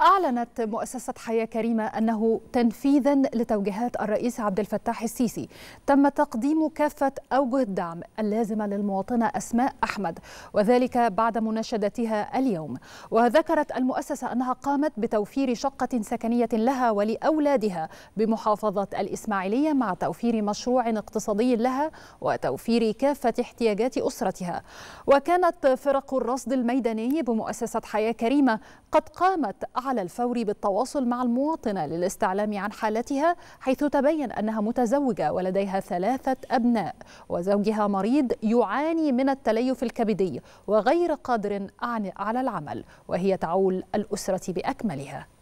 أعلنت مؤسسة حياة كريمة أنه تنفيذا لتوجيهات الرئيس عبد الفتاح السيسي تم تقديم كافة أوجه الدعم اللازمة للمواطنة أسماء أحمد وذلك بعد مناشدتها اليوم وذكرت المؤسسة أنها قامت بتوفير شقة سكنية لها ولأولادها بمحافظة الإسماعيلية مع توفير مشروع اقتصادي لها وتوفير كافة احتياجات أسرتها وكانت فرق الرصد الميداني بمؤسسة حياة كريمة قد قامت على الفور بالتواصل مع المواطنة للاستعلام عن حالتها حيث تبين أنها متزوجة ولديها ثلاثة أبناء وزوجها مريض يعاني من التليف الكبدي وغير قادر على العمل وهي تعول الأسرة بأكملها